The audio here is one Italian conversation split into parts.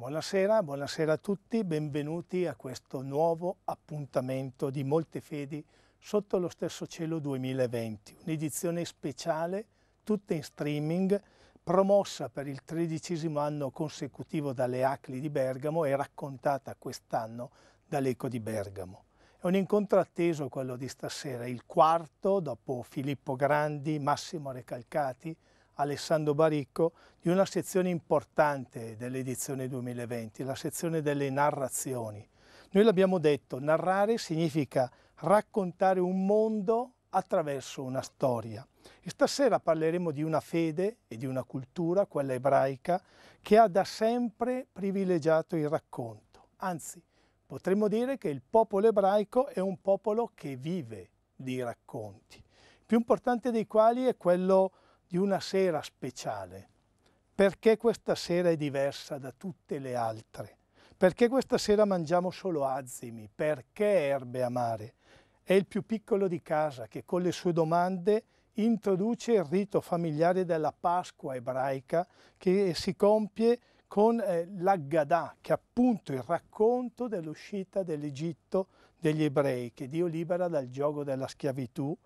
Buonasera, buonasera a tutti, benvenuti a questo nuovo appuntamento di Molte Fedi sotto lo stesso cielo 2020, un'edizione speciale, tutta in streaming, promossa per il tredicesimo anno consecutivo dalle Acli di Bergamo e raccontata quest'anno dall'Eco di Bergamo. È un incontro atteso quello di stasera, il quarto dopo Filippo Grandi, Massimo Recalcati, Alessandro Baricco di una sezione importante dell'edizione 2020, la sezione delle narrazioni. Noi l'abbiamo detto, narrare significa raccontare un mondo attraverso una storia. E stasera parleremo di una fede e di una cultura, quella ebraica, che ha da sempre privilegiato il racconto. Anzi, potremmo dire che il popolo ebraico è un popolo che vive di racconti, il più importante dei quali è quello di una sera speciale, perché questa sera è diversa da tutte le altre, perché questa sera mangiamo solo azimi, perché erbe amare. È il più piccolo di casa che con le sue domande introduce il rito familiare della Pasqua ebraica che si compie con eh, l'Aggadà, che è appunto il racconto dell'uscita dell'Egitto degli ebrei, che Dio libera dal gioco della schiavitù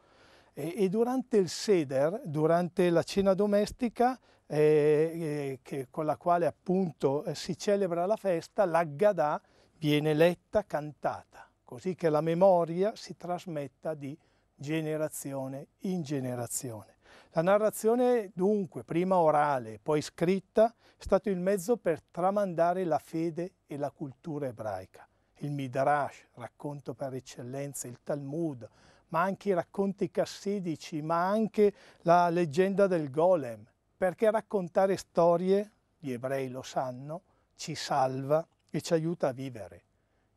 e, e durante il seder, durante la cena domestica, eh, eh che, con la quale appunto eh, si celebra la festa, l'Aggadà viene letta, cantata, così che la memoria si trasmetta di generazione in generazione. La narrazione dunque, prima orale, poi scritta, è stato il mezzo per tramandare la fede e la cultura ebraica. Il Midrash, racconto per eccellenza, il Talmud, ma anche i racconti cassidici, ma anche la leggenda del golem, perché raccontare storie, gli ebrei lo sanno, ci salva e ci aiuta a vivere.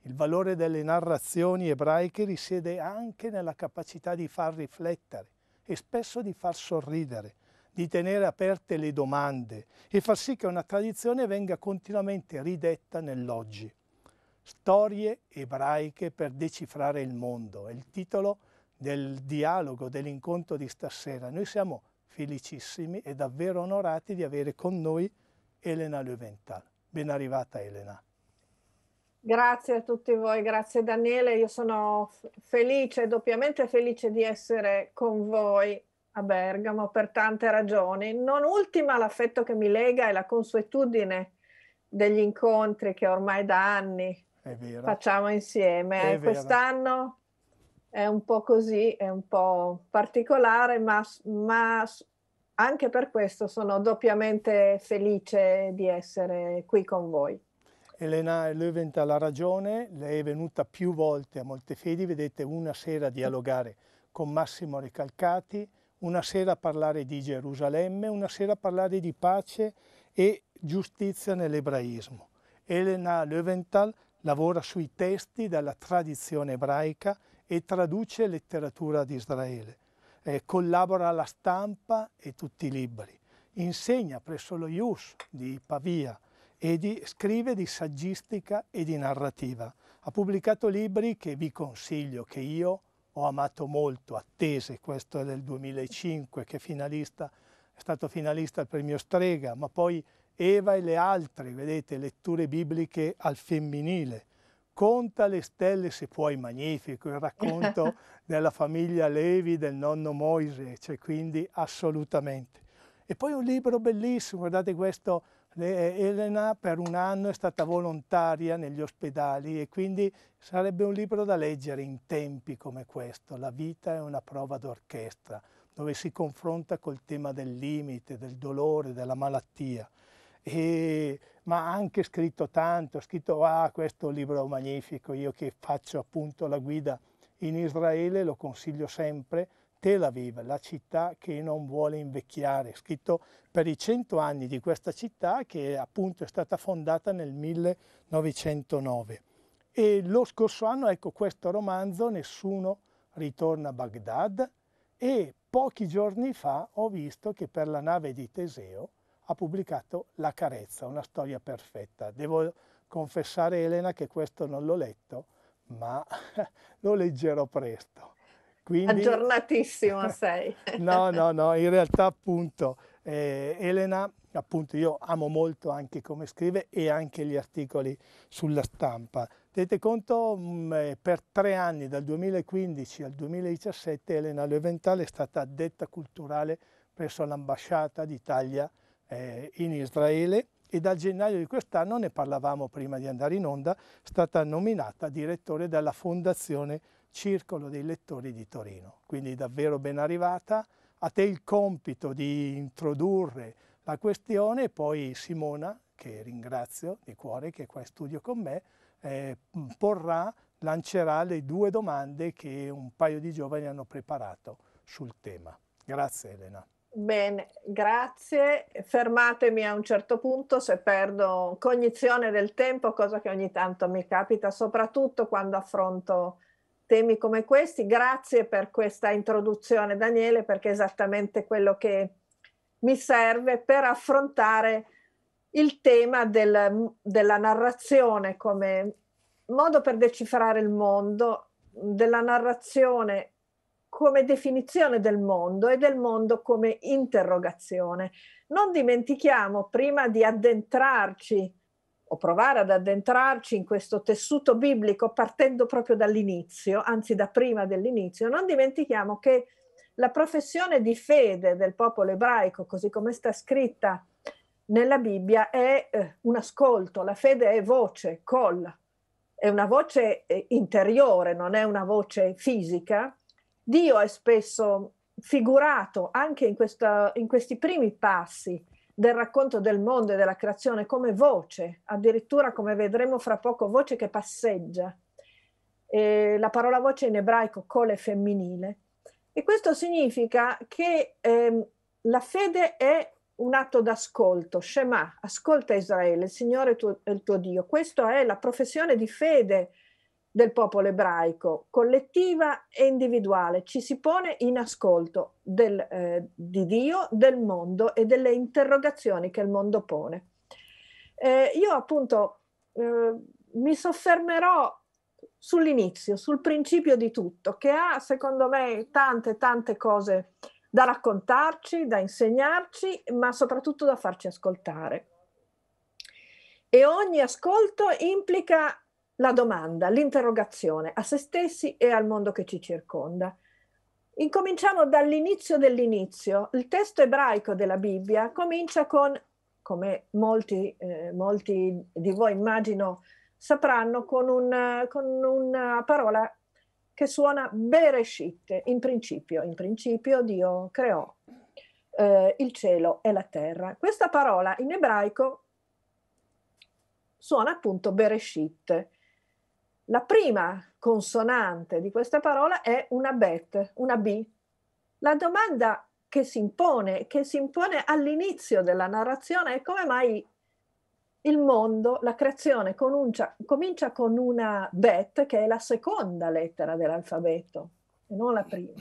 Il valore delle narrazioni ebraiche risiede anche nella capacità di far riflettere e spesso di far sorridere, di tenere aperte le domande e far sì che una tradizione venga continuamente ridetta nell'oggi. Storie ebraiche per decifrare il mondo è il titolo del dialogo, dell'incontro di stasera. Noi siamo felicissimi e davvero onorati di avere con noi Elena Löwenthal. Ben arrivata Elena. Grazie a tutti voi, grazie Daniele, io sono felice, doppiamente felice di essere con voi a Bergamo per tante ragioni, non ultima l'affetto che mi lega e la consuetudine degli incontri che ormai da anni facciamo insieme. È vero. Quest'anno è un po' così, è un po' particolare, ma, ma anche per questo sono doppiamente felice di essere qui con voi. Elena Löwenthal ha ragione, lei è venuta più volte a molte fedi, vedete una sera a dialogare con Massimo Recalcati, una sera a parlare di Gerusalemme, una sera a parlare di pace e giustizia nell'ebraismo. Elena Löwenthal lavora sui testi della tradizione ebraica e traduce letteratura di Israele. Eh, collabora alla stampa e tutti i libri. Insegna presso lo IUS di Pavia e di, scrive di saggistica e di narrativa. Ha pubblicato libri che vi consiglio, che io ho amato molto, attese, questo è del 2005, che finalista, è stato finalista al premio Strega, ma poi Eva e le altre, vedete, letture bibliche al femminile, Conta le stelle se puoi, magnifico, il racconto della famiglia Levi, del nonno Moise, cioè quindi assolutamente. E poi un libro bellissimo, guardate questo, eh, Elena per un anno è stata volontaria negli ospedali e quindi sarebbe un libro da leggere in tempi come questo, La vita è una prova d'orchestra, dove si confronta col tema del limite, del dolore, della malattia e, ma ha anche scritto tanto, ha scritto ah, questo libro magnifico, io che faccio appunto la guida in Israele, lo consiglio sempre, Tel Aviv, la città che non vuole invecchiare, scritto per i cento anni di questa città che appunto è stata fondata nel 1909. E lo scorso anno, ecco questo romanzo, Nessuno ritorna a Baghdad, e pochi giorni fa ho visto che per la nave di Teseo ha pubblicato La carezza, una storia perfetta. Devo confessare Elena che questo non l'ho letto, ma lo leggerò presto. Quindi... Aggiornatissimo sei. no, no, no, in realtà appunto eh, Elena, appunto io amo molto anche come scrive e anche gli articoli sulla stampa. Tenete conto, mh, mm, eh, per tre anni, dal 2015 al 2017, Elena Leventale è stata addetta culturale presso l'ambasciata d'Italia eh, in Israele e dal gennaio di quest'anno, ne parlavamo prima di andare in onda, è stata nominata direttore della Fondazione Circolo dei Lettori di Torino. Quindi davvero ben arrivata, a te il compito di introdurre la questione e poi Simona, che ringrazio di cuore che è qua in studio con me, eh, porrà, lancerà le due domande che un paio di giovani hanno preparato sul tema. Grazie Elena. Bene, grazie. Fermatemi a un certo punto se perdo cognizione del tempo, cosa che ogni tanto mi capita, soprattutto quando affronto temi come questi. Grazie per questa introduzione, Daniele, perché è esattamente quello che mi serve per affrontare il tema del, della narrazione come modo per decifrare il mondo, della narrazione come definizione del mondo e del mondo come interrogazione. Non dimentichiamo, prima di addentrarci o provare ad addentrarci in questo tessuto biblico partendo proprio dall'inizio, anzi da prima dell'inizio, non dimentichiamo che la professione di fede del popolo ebraico, così come sta scritta nella Bibbia, è eh, un ascolto, la fede è voce, col, è una voce eh, interiore, non è una voce fisica, Dio è spesso figurato anche in, questa, in questi primi passi del racconto del mondo e della creazione come voce, addirittura come vedremo fra poco, voce che passeggia. Eh, la parola voce in ebraico cole femminile. E questo significa che ehm, la fede è un atto d'ascolto, Shema, ascolta Israele, il Signore tuo, è il tuo Dio. Questa è la professione di fede del popolo ebraico, collettiva e individuale, ci si pone in ascolto del, eh, di Dio, del mondo e delle interrogazioni che il mondo pone. Eh, io appunto eh, mi soffermerò sull'inizio, sul principio di tutto, che ha secondo me tante, tante cose da raccontarci, da insegnarci, ma soprattutto da farci ascoltare. E ogni ascolto implica la domanda, l'interrogazione a se stessi e al mondo che ci circonda. Incominciamo dall'inizio dell'inizio. Il testo ebraico della Bibbia comincia con, come molti, eh, molti di voi immagino sapranno, con una, con una parola che suona Bereshit, in principio. In principio Dio creò eh, il cielo e la terra. Questa parola in ebraico suona appunto Bereshit, la prima consonante di questa parola è una bet, una B. La domanda che si impone, che si impone all'inizio della narrazione è come mai il mondo, la creazione conuncia, comincia con una bet che è la seconda lettera dell'alfabeto e non la prima.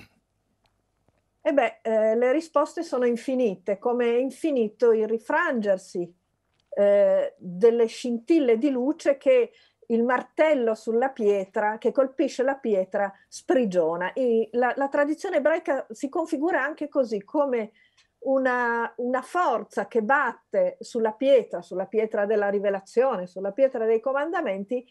E beh, eh, le risposte sono infinite, come è infinito il rifrangersi eh, delle scintille di luce che il martello sulla pietra che colpisce la pietra sprigiona. La, la, tradizione ebraica si configura anche così, come una, una, forza che batte sulla pietra, sulla pietra della rivelazione, sulla pietra dei comandamenti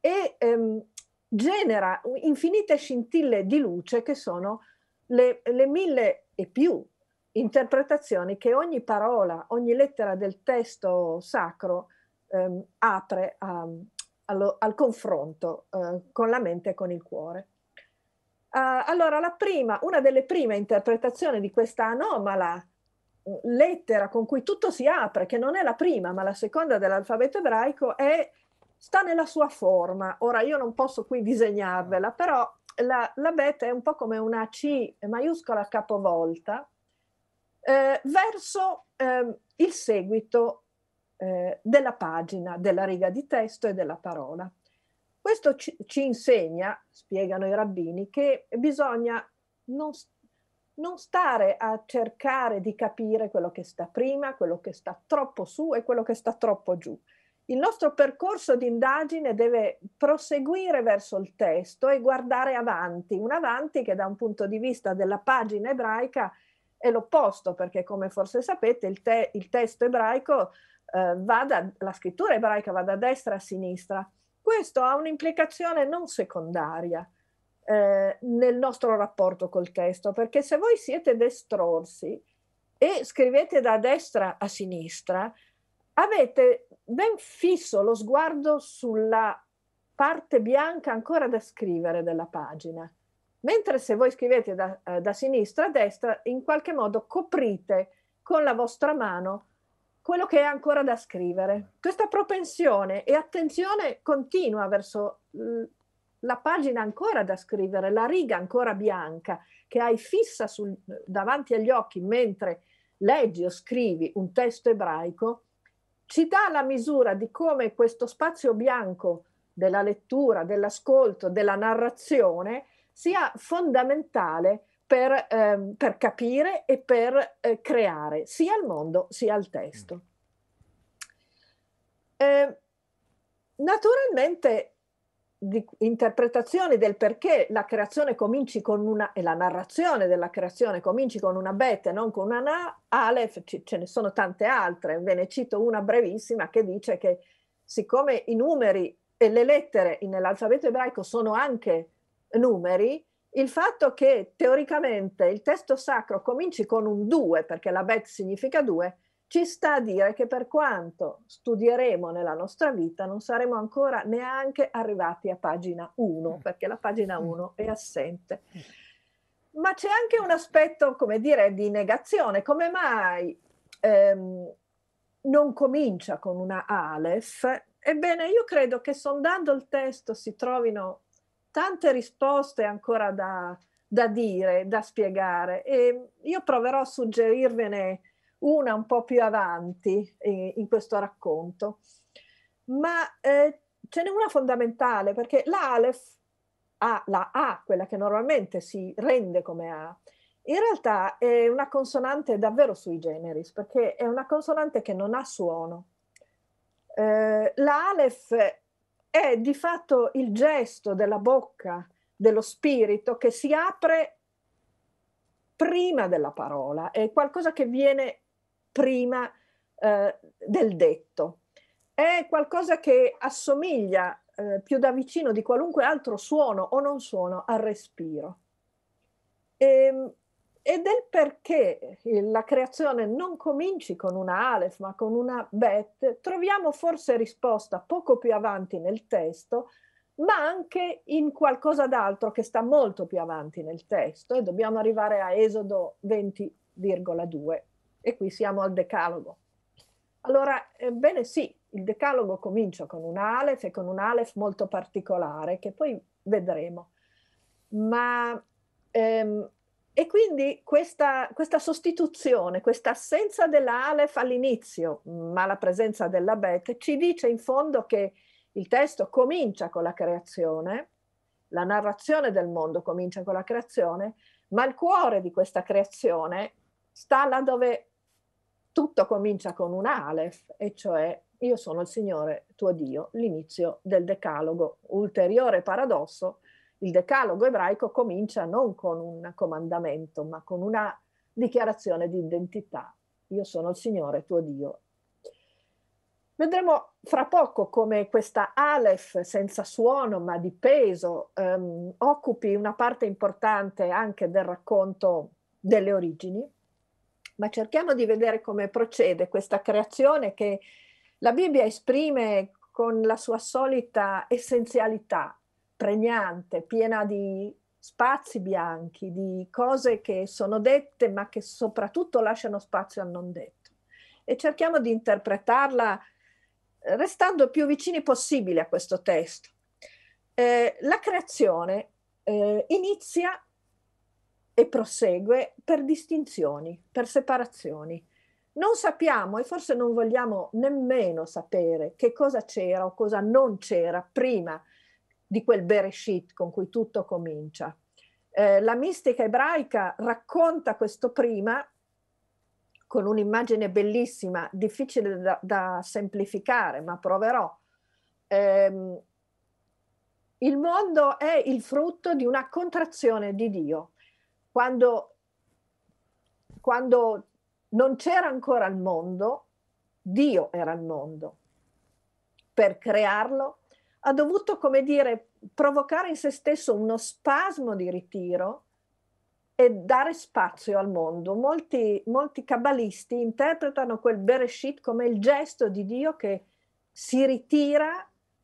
e ehm, genera infinite scintille di luce che sono le, le mille e più interpretazioni che ogni parola, ogni lettera del testo sacro ehm, apre a, allo, al confronto eh, con la mente e con il cuore. Uh, allora, prima, una delle prime interpretazioni di questa anomala mm, lettera con cui tutto si apre, che non è la prima, ma la seconda dell'alfabeto ebraico, è, sta nella sua forma. Ora, io non posso qui disegnarvela, però la, la beta è un po' come una C maiuscola capovolta eh, verso eh, il seguito eh, della pagina, della riga di testo e della parola. Questo ci, ci insegna, spiegano i rabbini, che bisogna non, non stare a cercare di capire quello che sta prima, quello che sta troppo su e quello che sta troppo giù. Il nostro percorso di indagine deve proseguire verso il testo e guardare avanti, un avanti che da un punto di vista della pagina ebraica è l'opposto, perché come forse sapete il, te- il testo ebraico eh, vada, la scrittura ebraica vada da destra a sinistra, questo ha un'implicazione non secondaria eh, nel nostro rapporto col testo, perché se voi siete destrorsi e scrivete da destra a sinistra, avete ben fisso lo sguardo sulla parte bianca ancora da scrivere della pagina, mentre se voi scrivete da, eh, da sinistra a destra, in qualche modo coprite con la vostra mano quello che è ancora da scrivere. Questa propensione e attenzione continua verso la pagina ancora da scrivere, la riga ancora bianca che hai fissa sul, davanti agli occhi mentre leggi o scrivi un testo ebraico, ci dà la misura di come questo spazio bianco della lettura, dell'ascolto, della narrazione sia fondamentale per, ehm, per capire e per eh, creare sia il mondo sia il testo. Eh, naturalmente di interpretazione del perché la creazione cominci con una e la narrazione della creazione cominci con una bet e non con una na, Aleph ce ne sono tante altre, ve ne cito una brevissima che dice che siccome i numeri e le lettere nell'alfabeto ebraico sono anche numeri, il fatto che teoricamente il testo sacro cominci con un 2, perché la bet significa 2, ci sta a dire che per quanto studieremo nella nostra vita non saremo ancora neanche arrivati a pagina 1, mm. perché la pagina 1 mm. è assente. Mm. Ma c'è anche un aspetto, come dire, di negazione. Come mai ehm, non comincia con una Aleph? Ebbene, io credo che sondando il testo si trovino tante risposte ancora da, da dire, da spiegare e io proverò a suggerirvene una un po' più avanti in, eh, in questo racconto. Ma eh, ce n'è una fondamentale perché l'Alef, ah, la A, quella che normalmente si rende come A, in realtà è una consonante davvero sui generis perché è una consonante che non ha suono. Eh, la è di fatto il gesto della bocca, dello spirito che si apre prima della parola, è qualcosa che viene prima eh, del detto, è qualcosa che assomiglia eh, più da vicino di qualunque altro suono o non suono al respiro. E, ehm, e del perché la creazione non cominci con una Aleph ma con una Bet, troviamo forse risposta poco più avanti nel testo, ma anche in qualcosa d'altro che sta molto più avanti nel testo e dobbiamo arrivare a Esodo 20,2 e qui siamo al Decalogo. Allora, ebbene sì, il Decalogo comincia con una Aleph e con un Aleph molto particolare che poi vedremo, ma ehm, e quindi questa, questa, sostituzione, questa assenza della Aleph all'inizio, ma la presenza della Bet, ci dice in fondo che il testo comincia con la creazione, la narrazione del mondo comincia con la creazione, ma il cuore di questa creazione sta là dove tutto comincia con un Aleph, e cioè io sono il Signore tuo Dio, l'inizio del decalogo, ulteriore paradosso il decalogo ebraico comincia non con un comandamento, ma con una dichiarazione di identità. Io sono il Signore tuo Dio. Vedremo fra poco come questa Aleph senza suono ma di peso ehm, occupi una parte importante anche del racconto delle origini, ma cerchiamo di vedere come procede questa creazione che la Bibbia esprime con la sua solita essenzialità, pregnante, piena di spazi bianchi, di cose che sono dette ma che soprattutto lasciano spazio al non detto. E cerchiamo di interpretarla eh, restando più vicini possibile a questo testo. Eh, la creazione eh, inizia e prosegue per distinzioni, per separazioni. Non sappiamo e forse non vogliamo nemmeno sapere che cosa c'era o cosa non c'era prima di quel Bereshit con cui tutto comincia. Eh, la mistica ebraica racconta questo prima con un'immagine bellissima, difficile da, da semplificare, ma proverò. Eh, il mondo è il frutto di una contrazione di Dio. Quando, quando non c'era ancora il mondo, Dio era il mondo. Per crearlo ha dovuto, come dire, provocare in se stesso uno spasmo di ritiro e dare spazio al mondo. Molti, molti cabalisti interpretano quel Bereshit come il gesto di Dio che si ritira,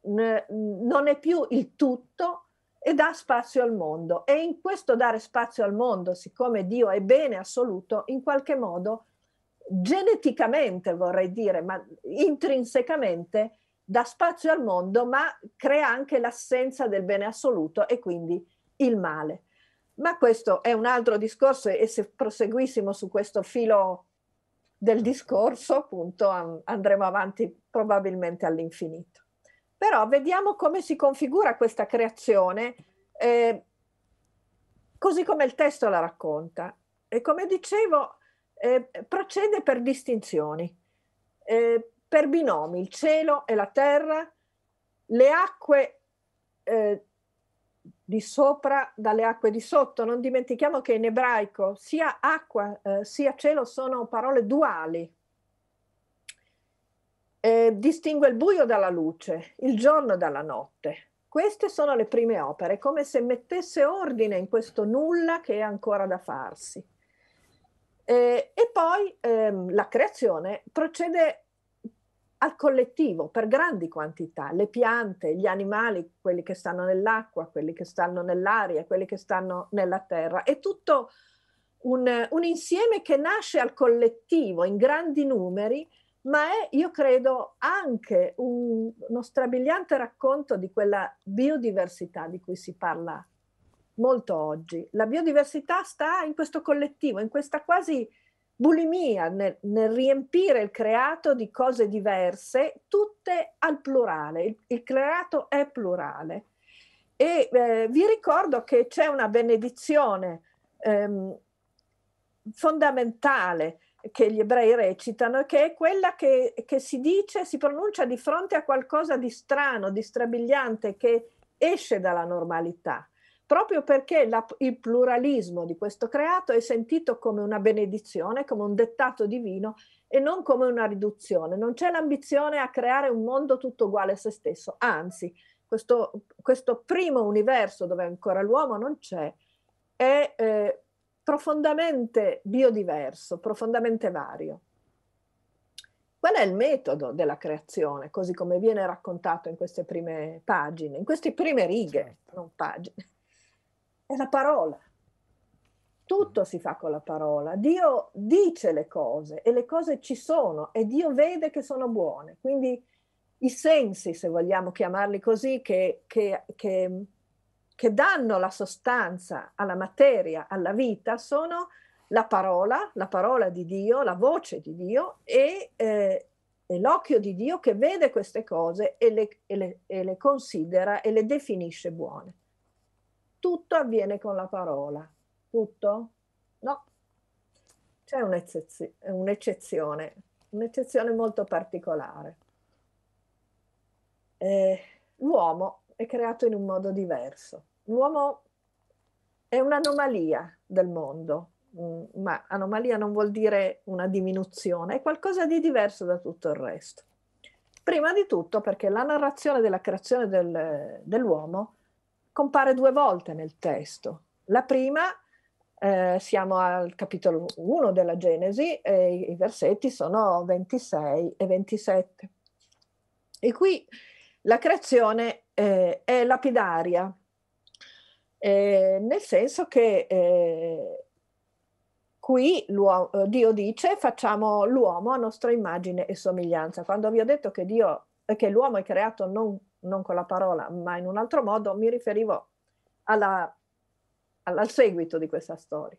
non è più il tutto e dà spazio al mondo. E in questo dare spazio al mondo, siccome Dio è bene assoluto, in qualche modo geneticamente vorrei dire, ma intrinsecamente dà spazio al mondo, ma crea anche l'assenza del bene assoluto e quindi il male. Ma questo è un altro discorso e se proseguissimo su questo filo del discorso, appunto, andremo avanti probabilmente all'infinito. Però vediamo come si configura questa creazione, eh, così come il testo la racconta. E come dicevo, eh, procede per distinzioni. Eh, per binomi, il cielo e la terra, le acque eh, di sopra dalle acque di sotto. Non dimentichiamo che in ebraico sia acqua eh, sia cielo sono parole duali. Eh, distingue il buio dalla luce, il giorno dalla notte. Queste sono le prime opere, come se mettesse ordine in questo nulla che è ancora da farsi. Eh, e poi ehm, la creazione procede al collettivo per grandi quantità, le piante, gli animali, quelli che stanno nell'acqua, quelli che stanno nell'aria, quelli che stanno nella terra. È tutto un, un insieme che nasce al collettivo in grandi numeri, ma è, io credo, anche un, uno strabiliante racconto di quella biodiversità di cui si parla molto oggi. La biodiversità sta in questo collettivo, in questa quasi bulimia nel, nel, riempire il creato di cose diverse, tutte al plurale, il, il creato è plurale. E eh, vi ricordo che c'è una benedizione ehm, fondamentale che gli ebrei recitano, che è quella che, che si dice, si pronuncia di fronte a qualcosa di strano, di strabiliante, che esce dalla normalità proprio perché la, il pluralismo di questo creato è sentito come una benedizione, come un dettato divino e non come una riduzione. Non c'è l'ambizione a creare un mondo tutto uguale a se stesso, anzi questo, questo primo universo dove ancora l'uomo non c'è è eh, profondamente biodiverso, profondamente vario. Qual è il metodo della creazione, così come viene raccontato in queste prime pagine, in queste prime righe, certo. non pagine? È la parola. Tutto si fa con la parola. Dio dice le cose e le cose ci sono e Dio vede che sono buone. Quindi i sensi, se vogliamo chiamarli così, che, che, che, che danno la sostanza alla materia, alla vita, sono la parola, la parola di Dio, la voce di Dio e, eh, e l'occhio di Dio che vede queste cose e le, e, le, e le, considera e le definisce buone tutto avviene con la parola. Tutto? No, c'è un'eccezione, un'eccezione molto particolare. Eh, l'uomo è creato in un modo diverso. L'uomo è un'anomalia del mondo, mm, ma anomalia non vuol dire una diminuzione, è qualcosa di diverso da tutto il resto. Prima di tutto perché la narrazione della creazione del, dell'uomo compare due volte nel testo. La prima, eh, siamo al capitolo 1 della Genesi, e i versetti sono 26 e 27. E qui la creazione eh, è lapidaria, eh, nel senso che eh, qui Dio dice facciamo l'uomo a nostra immagine e somiglianza. Quando vi ho detto che, Dio, che l'uomo è creato non non con la parola, ma in un altro modo, mi riferivo alla, alla, al seguito di questa storia.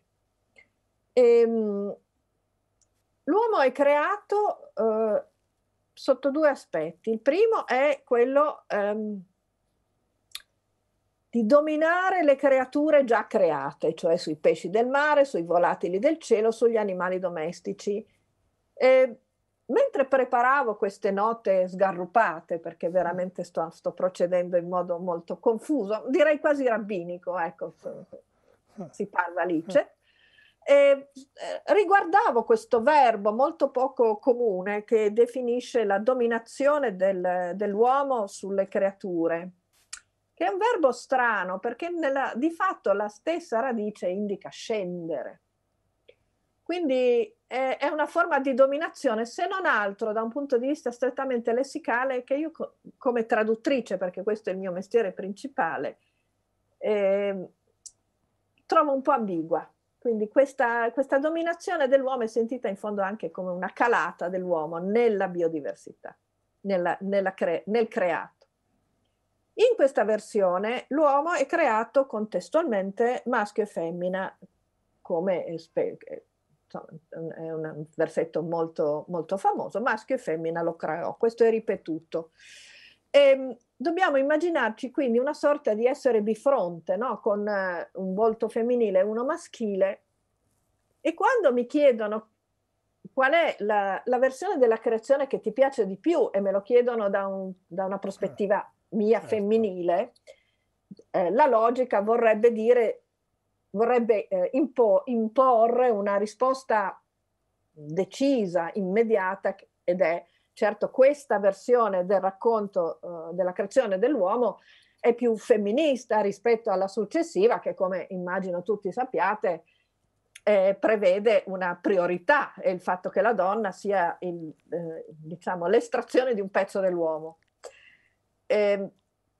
E, ehm, l'uomo è creato eh, sotto due aspetti. Il primo è quello ehm, di dominare le creature già create, cioè sui pesci del mare, sui volatili del cielo, sugli animali domestici. Eh, mentre preparavo queste note sgarrupate, perché veramente sto, sto, procedendo in modo molto confuso, direi quasi rabbinico, ecco, ah. si parla lice, ah. eh, riguardavo questo verbo molto poco comune che definisce la dominazione del, dell'uomo sulle creature, che è un verbo strano perché nella, di fatto la stessa radice indica scendere. Quindi è, una forma di dominazione, se non altro da un punto di vista strettamente lessicale, che io co- come traduttrice, perché questo è il mio mestiere principale, eh, trovo un po' ambigua. Quindi questa, questa dominazione dell'uomo è sentita in fondo anche come una calata dell'uomo nella biodiversità, nella, nella cre- nel creato. In questa versione l'uomo è creato contestualmente maschio e femmina come, eh, eh, è un versetto molto, molto famoso, maschio e femmina lo creò, questo è ripetuto. E ehm, dobbiamo immaginarci quindi una sorta di essere bifronte, no? con eh, un volto femminile e uno maschile. E quando mi chiedono qual è la, la, versione della creazione che ti piace di più, e me lo chiedono da, un, da una prospettiva eh, mia certo. femminile, eh, la logica vorrebbe dire vorrebbe eh, impo- imporre una risposta decisa, immediata, ed è certo questa versione del racconto eh, della creazione dell'uomo è più femminista rispetto alla successiva che come immagino tutti sappiate eh, prevede una priorità e il fatto che la donna sia il, eh, diciamo, l'estrazione di un pezzo dell'uomo. Eh,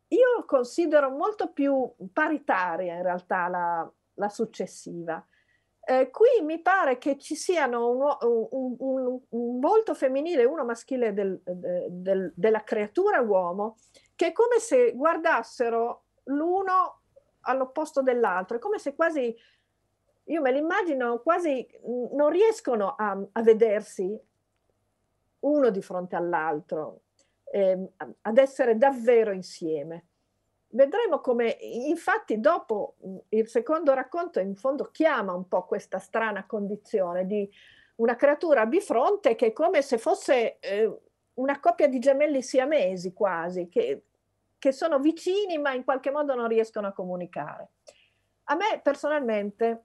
io considero molto più paritaria in realtà la, la successiva. Eh, qui mi pare che ci siano un, un, un, un volto femminile uno maschile del, del, della creatura uomo, che è come se guardassero l'uno all'opposto dell'altro, è come se quasi, io me l'immagino, quasi mm, non riescono a, a vedersi uno di fronte all'altro, eh, ad essere davvero insieme vedremo come infatti dopo mm, il secondo racconto in fondo chiama un po' questa strana condizione di una creatura bifronte che è come se fosse eh, una coppia di gemelli siamesi quasi, che, che sono vicini ma in qualche modo non riescono a comunicare. A me personalmente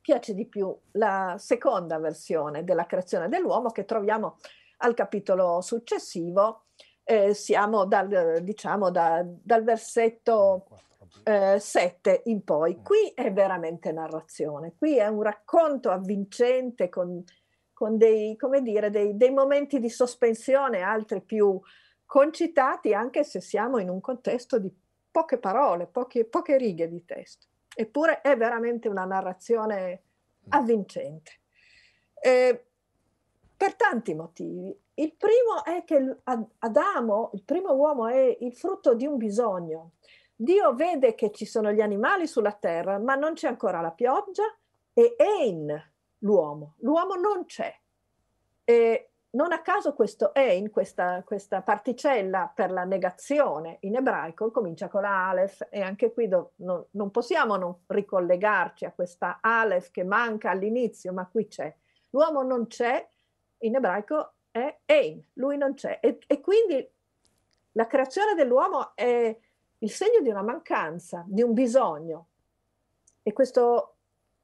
piace di più la seconda versione della creazione dell'uomo che troviamo al capitolo successivo eh, siamo dal, diciamo, da, dal versetto eh, 7 in poi. Mm. Qui è veramente narrazione, qui è un racconto avvincente con, con dei, dire, dei, dei, momenti di sospensione, altri più concitati, anche se siamo in un contesto di poche parole, poche, poche righe di testo. Eppure è veramente una narrazione mm. avvincente. Eh, per tanti motivi il primo è che Adamo, il primo uomo, è il frutto di un bisogno. Dio vede che ci sono gli animali sulla terra, ma non c'è ancora la pioggia e è in l'uomo. L'uomo non c'è. E non a caso questo Ein, questa, questa particella per la negazione in ebraico, comincia con la Aleph e anche qui do, non, non possiamo non ricollegarci a questa Aleph che manca all'inizio, ma qui c'è. L'uomo non c'è, in ebraico è Ein, lui non c'è. E, e quindi la creazione dell'uomo è il segno di una mancanza, di un bisogno. E questo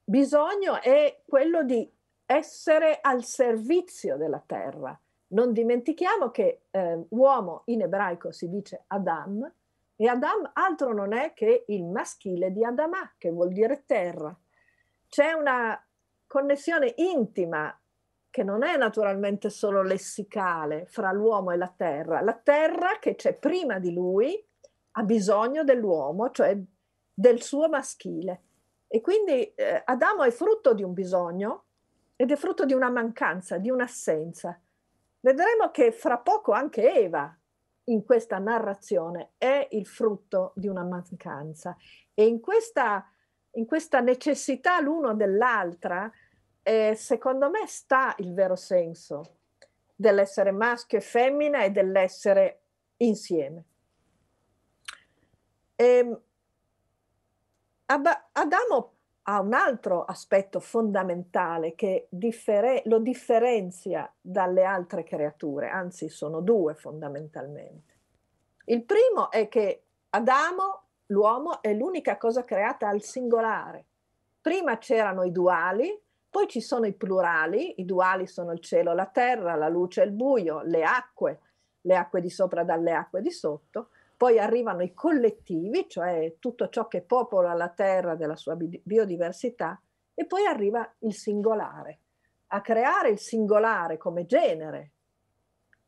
bisogno è quello di essere al servizio della terra. Non dimentichiamo che eh, uomo in ebraico si dice Adam e Adam altro non è che il maschile di Adamà, che vuol dire terra. C'è una connessione intima che non è naturalmente solo lessicale fra l'uomo e la terra. La terra che c'è prima di lui ha bisogno dell'uomo, cioè del suo maschile. E quindi eh, Adamo è frutto di un bisogno ed è frutto di una mancanza, di un'assenza. Vedremo che fra poco anche Eva in questa narrazione è il frutto di una mancanza e in questa, in questa necessità l'uno dell'altra eh, secondo me sta il vero senso dell'essere maschio e femmina e dell'essere insieme. E ehm, Adamo ha un altro aspetto fondamentale che differ- lo differenzia dalle altre creature, anzi sono due fondamentalmente. Il primo è che Adamo, l'uomo, è l'unica cosa creata al singolare. Prima c'erano i duali, poi ci sono i plurali, i duali sono il cielo, la terra, la luce e il buio, le acque, le acque di sopra dalle acque di sotto. Poi arrivano i collettivi, cioè tutto ciò che popola la terra della sua biodiversità, e poi arriva il singolare, a creare il singolare come genere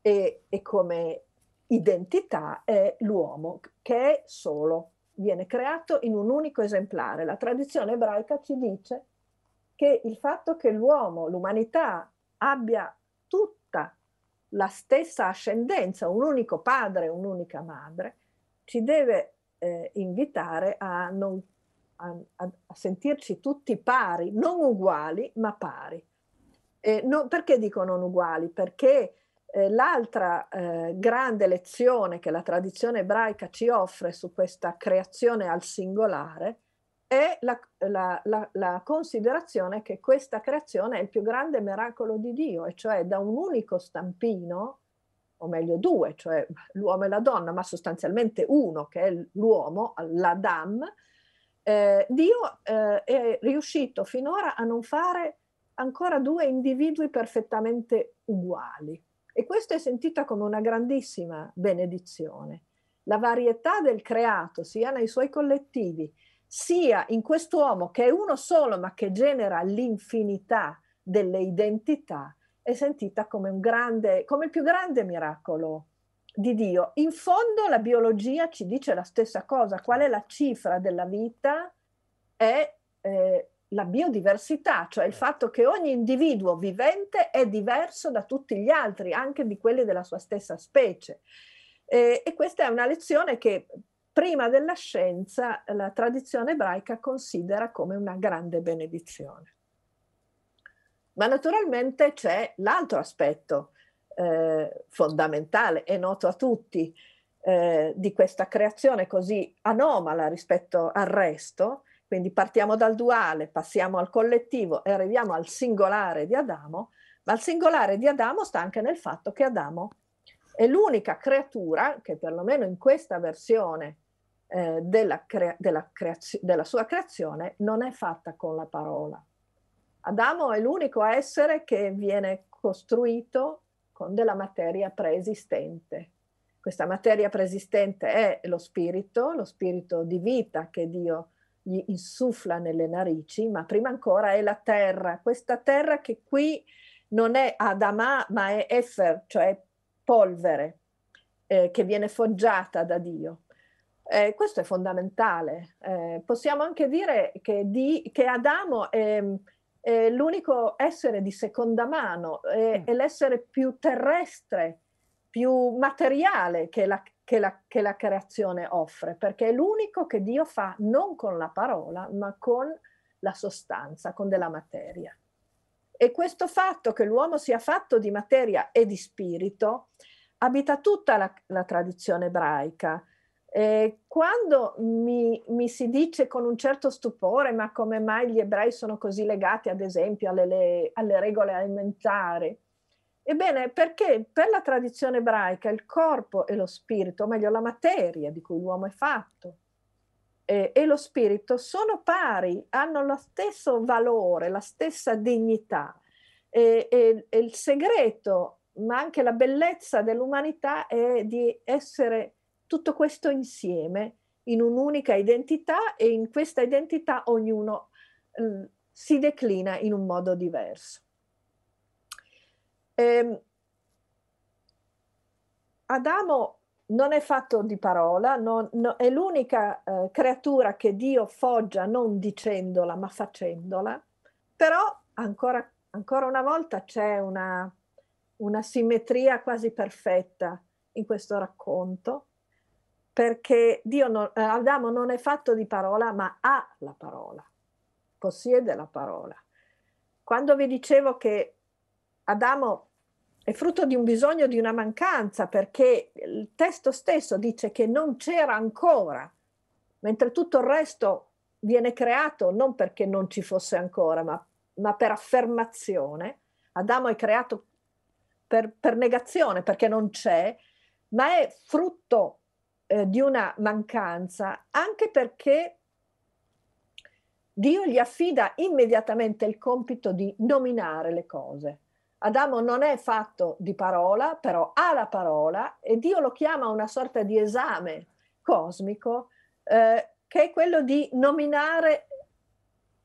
e, e come identità è l'uomo, che è solo, viene creato in un unico esemplare. La tradizione ebraica ci dice che il fatto che l'uomo, l'umanità abbia tutta la stessa ascendenza, un unico padre, un'unica madre, ci deve eh, invitare a, non, a, a, sentirci tutti pari, non uguali, ma pari. Non, perché dico non uguali? Perché eh, l'altra eh, grande lezione che la tradizione ebraica ci offre su questa creazione al singolare è la, la, la, la, considerazione che questa creazione è il più grande miracolo di Dio, e cioè da un unico stampino, o meglio due, cioè l'uomo e la donna, ma sostanzialmente uno che è l'uomo, l'Adam, eh, Dio eh, è riuscito finora a non fare ancora due individui perfettamente uguali. E questa è sentita come una grandissima benedizione. La varietà del creato, sia nei suoi collettivi, sia in quest'uomo che è uno solo ma che genera l'infinità delle identità, è sentita come, un grande, come il più grande miracolo di Dio. In fondo la biologia ci dice la stessa cosa, qual è la cifra della vita? È eh, la biodiversità, cioè il fatto che ogni individuo vivente è diverso da tutti gli altri, anche di quelli della sua stessa specie. Eh, e questa è una lezione che prima della scienza eh, la tradizione ebraica considera come una grande benedizione. Ma naturalmente c'è l'altro aspetto eh, fondamentale e noto a tutti eh, di questa creazione così anomala rispetto al resto, quindi partiamo dal duale, passiamo al collettivo e arriviamo al singolare di Adamo, ma il singolare di Adamo sta anche nel fatto che Adamo è l'unica creatura che perlomeno in questa versione eh, della, crea- della, creaz- della sua creazione non è fatta con la parola. Adamo è l'unico essere che viene costruito con della materia preesistente. Questa materia preesistente è lo spirito, lo spirito di vita che Dio gli insuffla nelle narici, ma prima ancora è la terra, questa terra che qui non è Adama, ma è Efer, cioè polvere, eh, che viene foggiata da Dio. Eh, questo è fondamentale. Eh, possiamo anche dire che, di, che Adamo è, è, l'unico essere di seconda mano, è, mm. è l'essere più terrestre, più materiale che la, che, la, che la, creazione offre, perché è l'unico che Dio fa non con la parola, ma con la sostanza, con della materia. E questo fatto che l'uomo sia fatto di materia e di spirito abita tutta la, la tradizione ebraica, eh, quando mi, mi, si dice con un certo stupore ma come mai gli ebrei sono così legati ad esempio alle, le, alle regole alimentari, ebbene perché per la tradizione ebraica il corpo e lo spirito, o meglio la materia di cui l'uomo è fatto, eh, e lo spirito sono pari, hanno lo stesso valore, la stessa dignità. e, e, e il segreto, ma anche la bellezza dell'umanità è di essere tutto questo insieme in un'unica identità e in questa identità ognuno eh, si declina in un modo diverso. Eh, Adamo non è fatto di parola, non, no, è l'unica eh, creatura che Dio foggia non dicendola ma facendola, però ancora, ancora una volta c'è una, una simmetria quasi perfetta in questo racconto perché Dio non, eh, Adamo non è fatto di parola, ma ha la parola, possiede la parola. Quando vi dicevo che Adamo è frutto di un bisogno, di una mancanza, perché il testo stesso dice che non c'era ancora, mentre tutto il resto viene creato non perché non ci fosse ancora, ma, ma per affermazione. Adamo è creato per, per negazione, perché non c'è, ma è frutto eh, di una mancanza, anche perché Dio gli affida immediatamente il compito di nominare le cose. Adamo non è fatto di parola, però ha la parola e Dio lo chiama a una sorta di esame cosmico eh, che è quello di nominare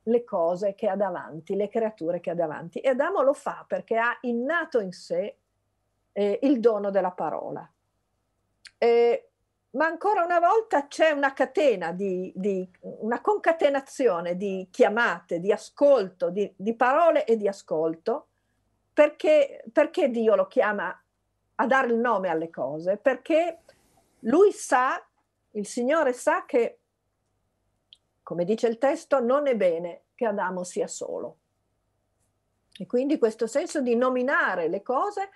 le cose che ha davanti, le creature che ha davanti. E Adamo lo fa perché ha innato in sé eh, il dono della parola. E ma ancora una volta c'è una catena di, di una concatenazione di chiamate, di ascolto, di, di parole e di ascolto, perché, perché Dio lo chiama a dare il nome alle cose, perché lui sa, il Signore sa che, come dice il testo, non è bene che Adamo sia solo. E quindi questo senso di nominare le cose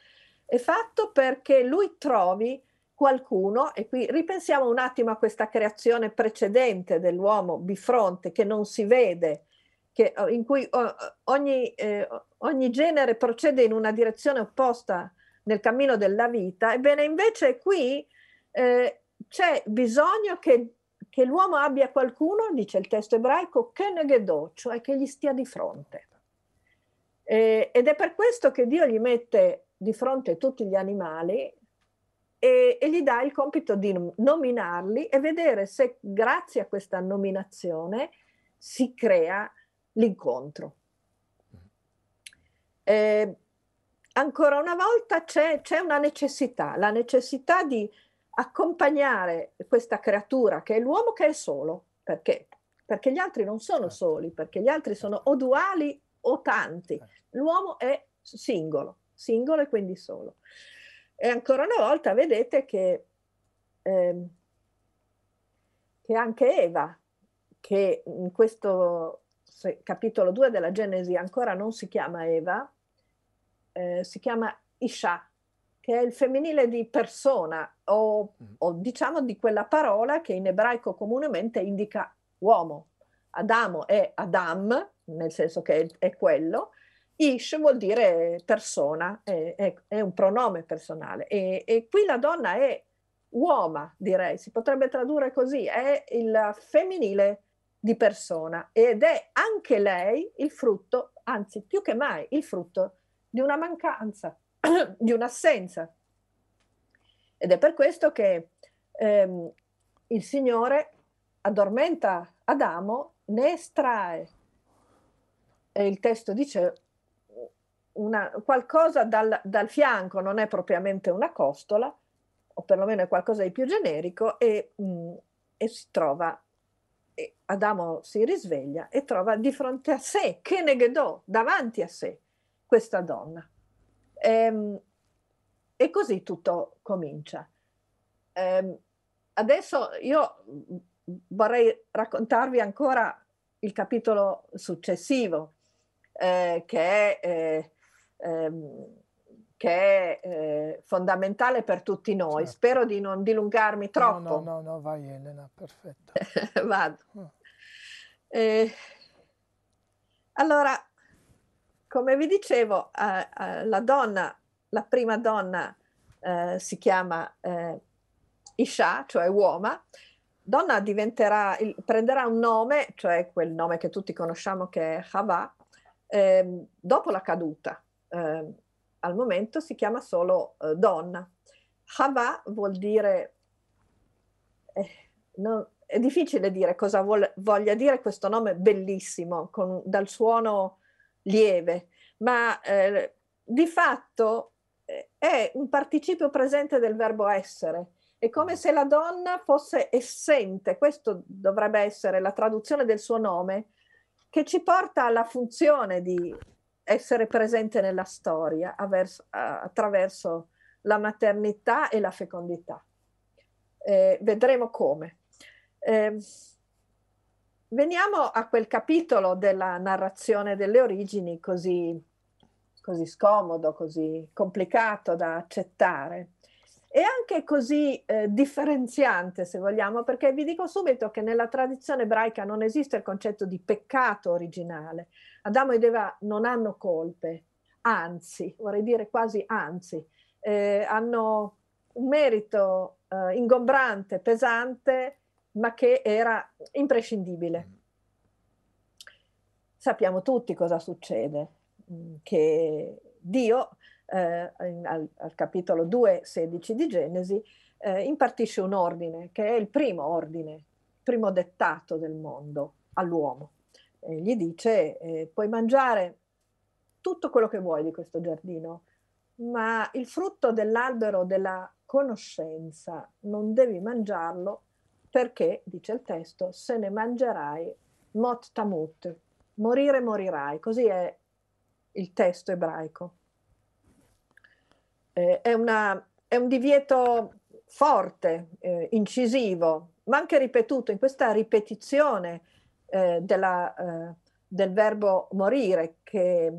è fatto perché lui trovi qualcuno, e qui ripensiamo un attimo a questa creazione precedente dell'uomo bifronte che non si vede, che, eh, in cui eh, ogni, eh, ogni genere procede in una direzione opposta nel cammino della vita, ebbene invece qui eh, c'è bisogno che, che, l'uomo abbia qualcuno, dice il testo ebraico, che ne negedò, cioè che gli stia di fronte. Eh, ed è per questo che Dio gli mette di fronte tutti gli animali e, e, gli dà il compito di nominarli e vedere se grazie a questa nominazione si crea l'incontro. Eh, ancora una volta c'è, c'è una necessità, la necessità di accompagnare questa creatura che è l'uomo che è solo, perché? Perché gli altri non sono certo. soli, perché gli altri sono o duali o tanti, certo. l'uomo è singolo, singolo e quindi solo. E ancora una volta vedete che, eh, che anche Eva, che in questo se, capitolo 2 della Genesi ancora non si chiama Eva, eh, si chiama Isha, che è il femminile di persona o, mm. o diciamo di quella parola che in ebraico comunemente indica uomo. Adamo è Adam, nel senso che è quello, Ish vuol dire persona, è, è, è un pronome personale e, e, qui la donna è uoma, direi, si potrebbe tradurre così, è il femminile di persona ed è anche lei il frutto, anzi più che mai il frutto di una mancanza, di un'assenza. Ed è per questo che ehm, il Signore addormenta Adamo, ne estrae e il testo dice una, qualcosa dal, dal, fianco, non è propriamente una costola, o perlomeno è qualcosa di più generico, e, mh, mm, e si trova, e Adamo si risveglia e trova di fronte a sé, che negedò, davanti a sé, questa donna. Ehm, e così tutto comincia. Ehm, adesso io mm, vorrei raccontarvi ancora il capitolo successivo, eh, che è eh, ehm, che è eh, fondamentale per tutti noi. Certo. Spero di non dilungarmi troppo. No, no, no, no vai Elena, perfetto. Vado. Oh. Eh, allora, come vi dicevo, eh, eh, la donna, la prima donna eh, si chiama eh, Isha, cioè uomo. Donna diventerà, il, prenderà un nome, cioè quel nome che tutti conosciamo che è Hava, ehm, dopo la caduta eh, al momento si chiama solo eh, donna. Hava vuol dire, eh, non, è difficile dire cosa vuol, voglia dire questo nome bellissimo, con, dal suono lieve, ma eh, di fatto eh, è un participio presente del verbo essere. È come se la donna fosse essente, questo dovrebbe essere la traduzione del suo nome, che ci porta alla funzione di essere presente nella storia avverso, attraverso la maternità e la fecondità. Eh, vedremo come. Eh, veniamo a quel capitolo della narrazione delle origini così, così scomodo, così complicato da accettare e anche così eh, differenziante, se vogliamo, perché vi dico subito che nella tradizione ebraica non esiste il concetto di peccato originale. Adamo ed Eva non hanno colpe, anzi, vorrei dire quasi anzi, eh, hanno un merito eh, ingombrante, pesante, ma che era imprescindibile. Mm. Sappiamo tutti cosa succede, mm, che Dio eh, al, al, capitolo 2.16 di Genesi, eh, impartisce un ordine che è il primo ordine, il primo dettato del mondo all'uomo. E gli dice eh, puoi mangiare tutto quello che vuoi di questo giardino, ma il frutto dell'albero della conoscenza non devi mangiarlo perché, dice il testo, se ne mangerai mot tamut, morire morirai, così è il testo ebraico eh, è, una, è, un divieto forte, eh, incisivo, ma anche ripetuto in questa ripetizione eh, della, eh, del verbo morire che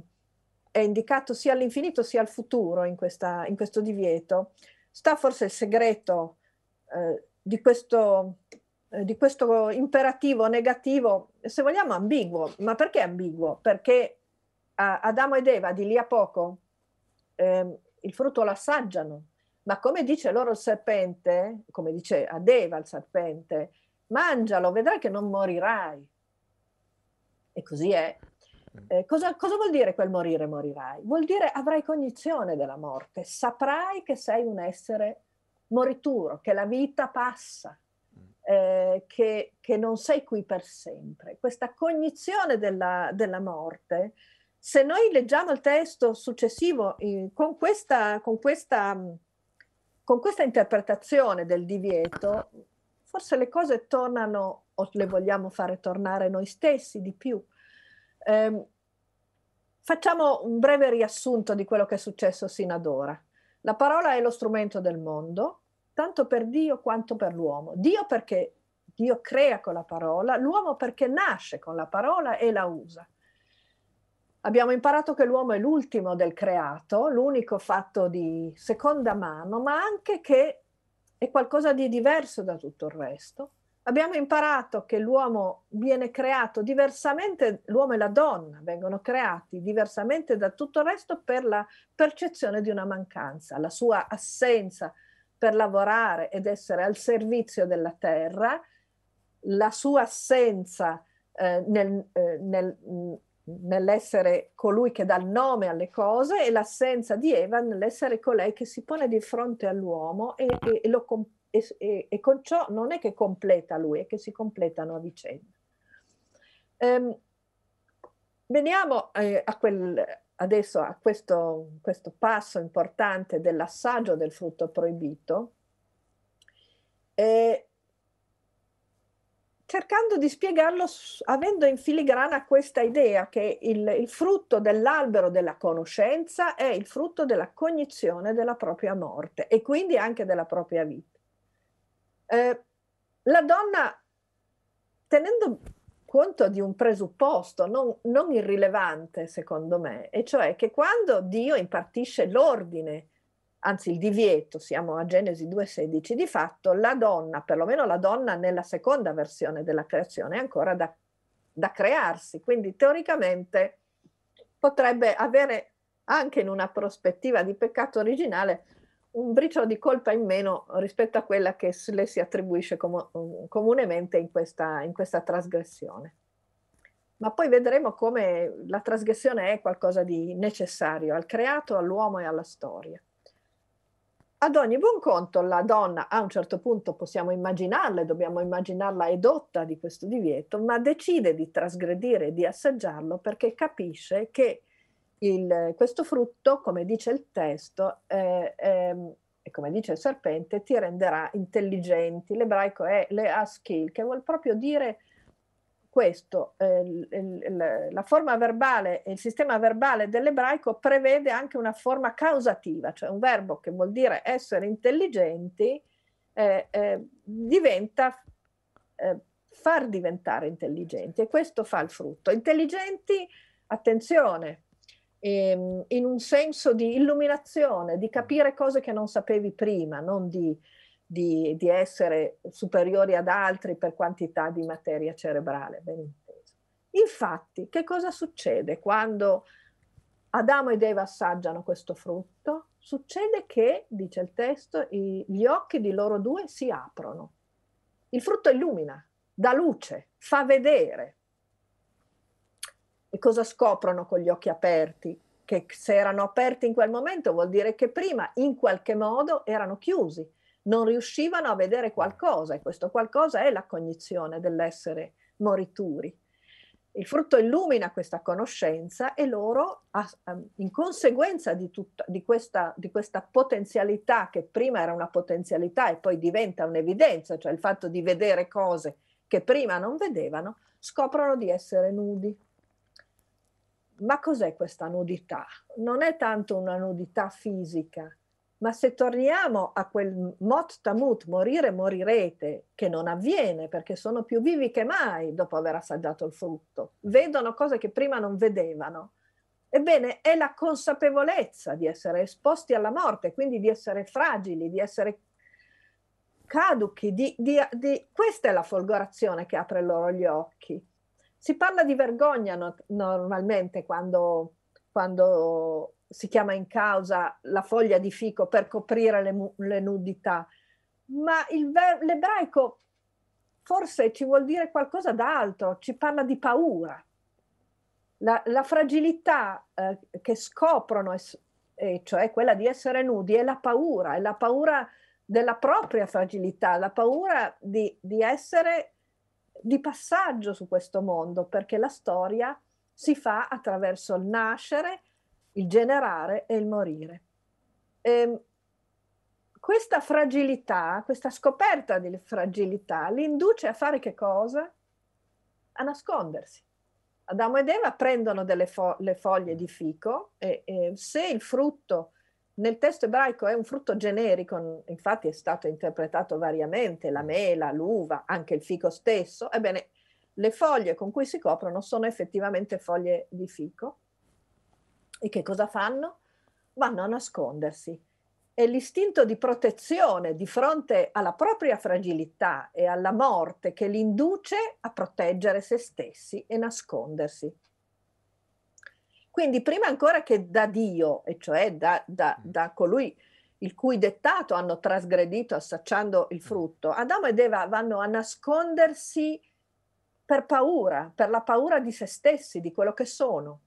è indicato sia all'infinito sia al futuro in, questa, in questo divieto, sta forse il segreto eh, di questo di questo imperativo negativo, se vogliamo ambiguo, ma perché ambiguo? Perché Adamo ed Eva di lì a poco eh, il frutto lo assaggiano, ma come dice loro il serpente, come dice Adeva il serpente, mangialo, vedrai che non morirai. E così è. Eh, cosa, cosa, vuol dire quel morire morirai? Vuol dire avrai cognizione della morte, saprai che sei un essere morituro, che la vita passa, eh, che, che, non sei qui per sempre. Questa cognizione della, della morte se noi leggiamo il testo successivo eh, con, questa, con, questa, con questa interpretazione del divieto, forse le cose tornano o le vogliamo fare tornare noi stessi di più. Eh, facciamo un breve riassunto di quello che è successo sino ad ora. La parola è lo strumento del mondo, tanto per Dio quanto per l'uomo. Dio perché Dio crea con la parola, l'uomo perché nasce con la parola e la usa. Abbiamo imparato che l'uomo è l'ultimo del creato, l'unico fatto di seconda mano, ma anche che è qualcosa di diverso da tutto il resto. Abbiamo imparato che l'uomo viene creato diversamente, l'uomo e la donna vengono creati diversamente da tutto il resto per la percezione di una mancanza, la sua assenza per lavorare ed essere al servizio della terra, la sua assenza eh, nel, eh, nel nell'essere colui che dà il nome alle cose e l'assenza di Eva nell'essere colei che si pone di fronte all'uomo e, e, e, lo, e con ciò non è che completa lui, è che si completano a vicenda. Ehm, veniamo eh, a quel, adesso a questo, questo passo importante dell'assaggio del frutto proibito. Eh, cercando di spiegarlo avendo in filigrana questa idea che il, il frutto dell'albero della conoscenza è il frutto della cognizione della propria morte e quindi anche della propria vita. Eh, la donna, tenendo conto di un presupposto non, non irrilevante secondo me, e cioè che quando Dio impartisce l'ordine anzi il divieto, siamo a Genesi 2.16, di fatto la donna, perlomeno la donna nella seconda versione della creazione, è ancora da, da crearsi, quindi teoricamente potrebbe avere anche in una prospettiva di peccato originale un briciolo di colpa in meno rispetto a quella che le si attribuisce com- um, comunemente in questa, in questa trasgressione ma poi vedremo come la trasgressione è qualcosa di necessario al creato, all'uomo e alla storia. Ad ogni buon conto la donna a un certo punto possiamo immaginarla e dobbiamo immaginarla edotta di questo divieto, ma decide di trasgredire e di assaggiarlo perché capisce che il, questo frutto, come dice il testo, eh, eh, e come dice il serpente, ti renderà intelligenti. L'ebraico è le skill, che vuol proprio dire questo, eh, la forma verbale, e il sistema verbale dell'ebraico prevede anche una forma causativa, cioè un verbo che vuol dire essere intelligenti eh, eh, diventa eh, far diventare intelligenti e questo fa il frutto. Intelligenti, attenzione, ehm, in un senso di illuminazione, di capire cose che non sapevi prima, non di di, di essere superiori ad altri per quantità di materia cerebrale, ben inteso. Infatti, che cosa succede quando Adamo ed Eva assaggiano questo frutto? Succede che, dice il testo, i, gli occhi di loro due si aprono. Il frutto illumina, dà luce, fa vedere. E cosa scoprono con gli occhi aperti? Che se erano aperti in quel momento vuol dire che prima in qualche modo erano chiusi non riuscivano a vedere qualcosa e questo qualcosa è la cognizione dell'essere morituri. Il frutto illumina questa conoscenza e loro, ehm, in conseguenza di, tutta, di, questa, di, questa, potenzialità che prima era una potenzialità e poi diventa un'evidenza, cioè il fatto di vedere cose che prima non vedevano, scoprono di essere nudi. Ma cos'è questa nudità? Non è tanto una nudità fisica, ma se torniamo a quel mot tamut, morire morirete, che non avviene perché sono più vivi che mai dopo aver assaggiato il frutto, vedono cose che prima non vedevano. Ebbene, è la consapevolezza di essere esposti alla morte, quindi di essere fragili, di essere caduchi, di, di, di... questa è la folgorazione che apre loro gli occhi. Si parla di vergogna no, normalmente quando, quando si chiama in causa la foglia di fico per coprire le, le nudità, ma ver- l'ebraico forse ci vuol dire qualcosa d'altro, ci parla di paura. La, la fragilità eh, che scoprono, eh, cioè quella di essere nudi, è la paura, è la paura della propria fragilità, la paura di, di essere di passaggio su questo mondo, perché la storia si fa attraverso il nascere, il generare e il morire. E ehm, questa fragilità, questa scoperta di fragilità, li induce a fare che cosa? A nascondersi. Adamo ed Eva prendono delle fo- le foglie di fico e, e se il frutto nel testo ebraico è un frutto generico, infatti è stato interpretato variamente, la mela, l'uva, anche il fico stesso, ebbene le foglie con cui si coprono sono effettivamente foglie di fico e che cosa fanno? Vanno a nascondersi. E l'istinto di protezione di fronte alla propria fragilità e alla morte che li induce a proteggere se stessi e nascondersi. Quindi prima ancora che da Dio, e cioè da, da, mm. da colui il cui dettato hanno trasgredito assacciando il mm. frutto, Adamo ed Eva vanno a nascondersi per paura, per la paura di se stessi, di quello che sono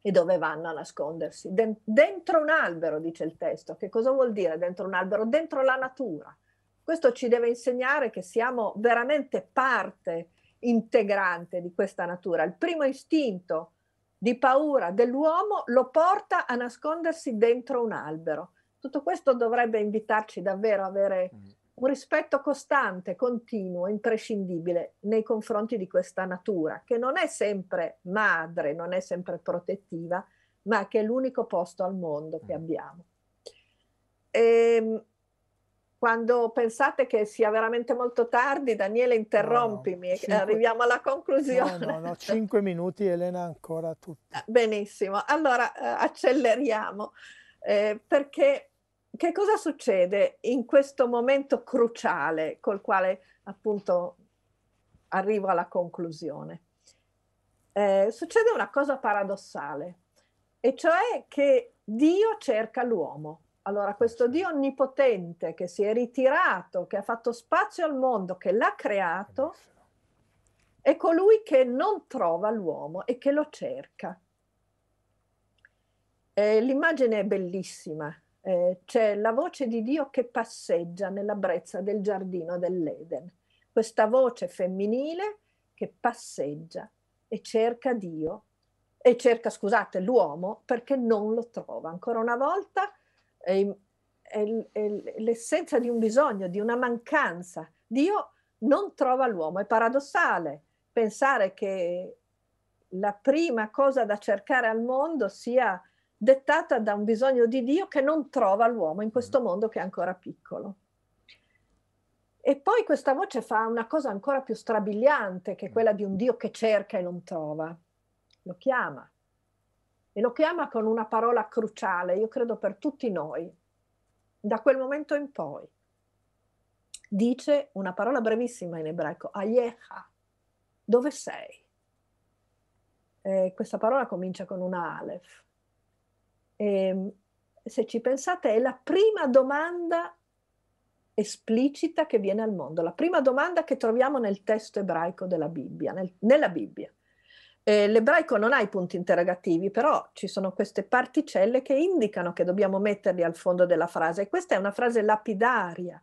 e dove vanno a nascondersi? dentro un albero, dice il testo. Che cosa vuol dire dentro un albero? Dentro la natura. Questo ci deve insegnare che siamo veramente parte integrante di questa natura. Il primo istinto di paura dell'uomo lo porta a nascondersi dentro un albero. Tutto questo dovrebbe invitarci davvero a avere mm un rispetto costante, continuo, imprescindibile nei confronti di questa natura, che non è sempre madre, non è sempre protettiva, ma che è l'unico posto al mondo che mm. abbiamo. E, ehm, quando pensate che sia veramente molto tardi, Daniele, interrompimi, no, no. Cinque... arriviamo alla conclusione. No, no, no, cinque minuti, Elena, ancora tutti. Ah, benissimo, allora eh, acceleriamo, eh, perché che cosa succede in questo momento cruciale col quale appunto arrivo alla conclusione? Eh, succede una cosa paradossale, e cioè che Dio cerca l'uomo. Allora questo Dio onnipotente che si è ritirato, che ha fatto spazio al mondo, che l'ha creato, è colui che non trova l'uomo e che lo cerca. Eh, l'immagine è bellissima, eh, c'è la voce di Dio che passeggia nella brezza del giardino dell'Eden. Questa voce femminile che passeggia e cerca Dio e cerca, scusate, l'uomo perché non lo trova. Ancora una volta è, è, è l'essenza di un bisogno, di una mancanza. Dio non trova l'uomo. È paradossale pensare che la prima cosa da cercare al mondo sia dettata da un bisogno di Dio che non trova l'uomo in mm. questo mondo che è ancora piccolo. E poi questa voce fa una cosa ancora più strabiliante, che quella di un Dio che cerca e non trova. Lo chiama. E lo chiama con una parola cruciale, io credo per tutti noi, da quel momento in poi. Dice una parola brevissima in ebraico, Ayeha, dove sei? E questa parola comincia con una Aleph Ehm, se ci pensate, è la prima domanda esplicita che viene al mondo, la prima domanda che troviamo nel testo ebraico della Bibbia, nel, nella Bibbia. Eh, l'ebraico non ha i punti interrogativi, però ci sono queste particelle che indicano che dobbiamo metterli al fondo della frase. E questa è una frase lapidaria,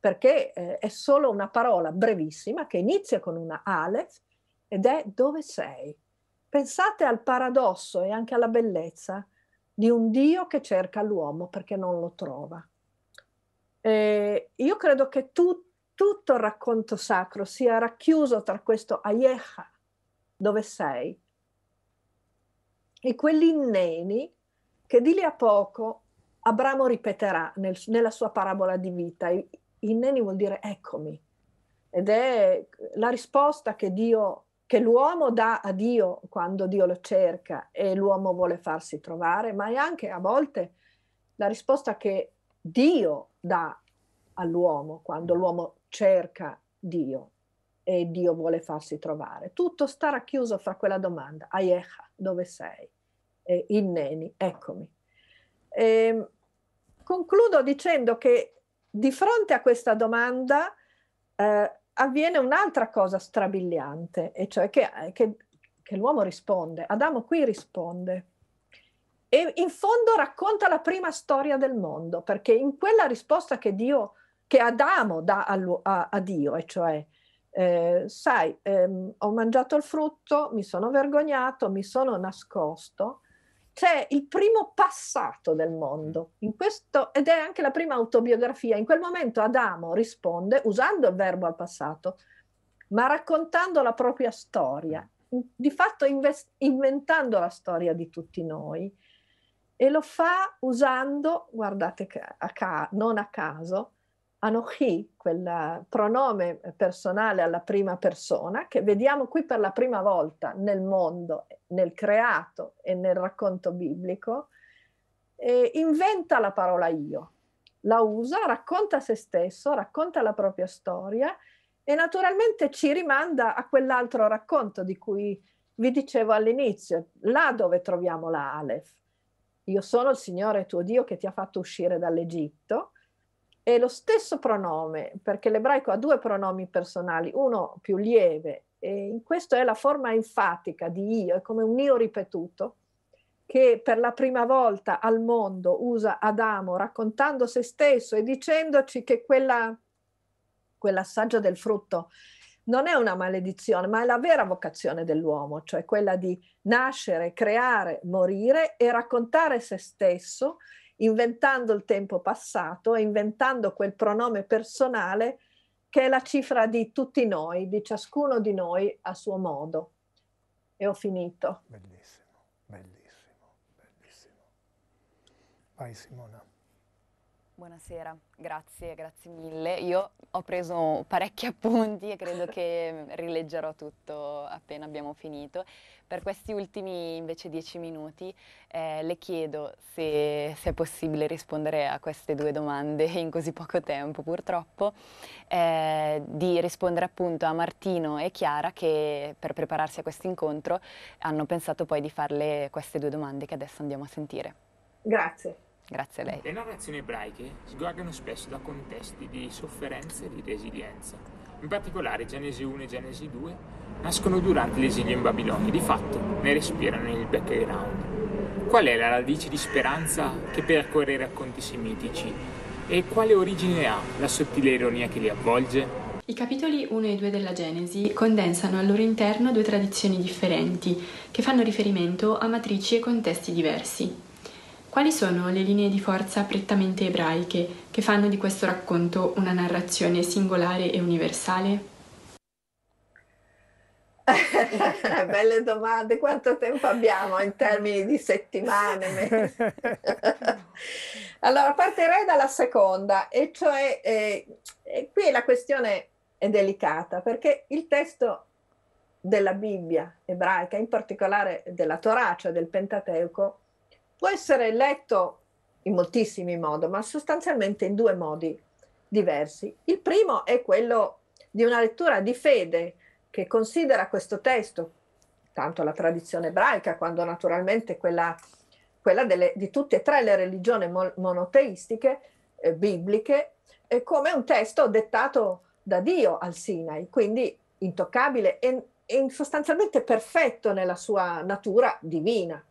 perché eh, è solo una parola brevissima che inizia con una Aleph ed è dove sei. Pensate al paradosso e anche alla bellezza di un Dio che cerca l'uomo perché non lo trova. Eh, io credo che tu, tutto il racconto sacro sia racchiuso tra questo Aieha, dove sei, e quelli inneni che di lì a poco Abramo ripeterà nel, nella sua parabola di vita. Inneni vuol dire eccomi. Ed è la risposta che Dio che l'uomo dà a Dio quando Dio lo cerca e l'uomo vuole farsi trovare, ma è anche a volte la risposta che Dio dà all'uomo quando l'uomo cerca Dio e Dio vuole farsi trovare. Tutto sta racchiuso fra quella domanda, Aiecha, dove sei? E Neni, eccomi. E ehm, concludo dicendo che di fronte a questa domanda eh, avviene un'altra cosa strabiliante, e cioè che, eh, che, che l'uomo risponde, Adamo qui risponde. E in fondo racconta la prima storia del mondo, perché in quella risposta che, Dio, che Adamo dà a, a, a Dio, e cioè eh, sai, ehm, ho mangiato il frutto, mi sono vergognato, mi sono nascosto, c'è cioè, il primo passato del mondo mm. questo, ed è anche la prima autobiografia. In quel momento Adamo risponde usando il verbo al passato, ma raccontando la propria storia, di fatto invest- inventando la storia di tutti noi. E lo fa usando, guardate a ca- non a caso, Anochi, quel pronome personale alla prima persona che vediamo qui per la prima volta nel mondo, nel creato e nel racconto biblico, eh, inventa la parola io, la usa, racconta se stesso, racconta la propria storia e naturalmente ci rimanda a quell'altro racconto di cui vi dicevo all'inizio, là dove troviamo la Aleph. Io sono il Signore tuo Dio che ti ha fatto uscire dall'Egitto è lo stesso pronome, perché l'ebraico ha due pronomi personali, uno più lieve, e in questo è la forma enfatica di io, è come un io ripetuto, che per la prima volta al mondo usa Adamo raccontando se stesso e dicendoci che quella, quell'assaggio del frutto non è una maledizione, ma è la vera vocazione dell'uomo, cioè quella di nascere, creare, morire e raccontare se stesso inventando il tempo passato e inventando quel pronome personale che è la cifra di tutti noi, di ciascuno di noi a suo modo. E ho finito. Bellissimo, bellissimo, bellissimo. Vai Simona. Buonasera, grazie, grazie mille. Io ho preso parecchi appunti e credo che rileggerò tutto appena abbiamo finito. Per questi ultimi invece dieci minuti eh, le chiedo se, se, è possibile rispondere a queste due domande in così poco tempo purtroppo, eh, di rispondere appunto a Martino e Chiara che per prepararsi a questo incontro hanno pensato poi di farle queste due domande che adesso andiamo a sentire. Grazie. Grazie a lei. Le narrazioni ebraiche sguardano spesso da contesti di sofferenza e di resilienza. In particolare Genesi 1 e Genesi 2 nascono durante l'esilio in Babilonia, di fatto ne respirano il background. Qual è la radice di speranza che percorre i racconti semitici e quale origine ha la sottile ironia che li avvolge? I capitoli 1 e 2 della Genesi condensano al loro interno due tradizioni differenti, che fanno riferimento a matrici e contesti diversi. Quali sono le linee di forza prettamente ebraiche che fanno di questo racconto una narrazione singolare e universale? Eh, belle domande, quanto tempo abbiamo in termini di settimane? allora, partirei dalla seconda, e cioè eh, e eh, qui la questione è delicata perché il testo della Bibbia ebraica, in particolare della Torah, cioè del Pentateuco, può essere letto in moltissimi modi, ma sostanzialmente in due modi diversi. Il primo è quello di una lettura di fede che considera questo testo, tanto la tradizione ebraica, quanto naturalmente quella, quella delle, di tutte e tre le religioni monoteistiche eh, bibliche, eh, come un testo dettato da Dio al Sinai, quindi intoccabile e, e sostanzialmente perfetto nella sua natura divina.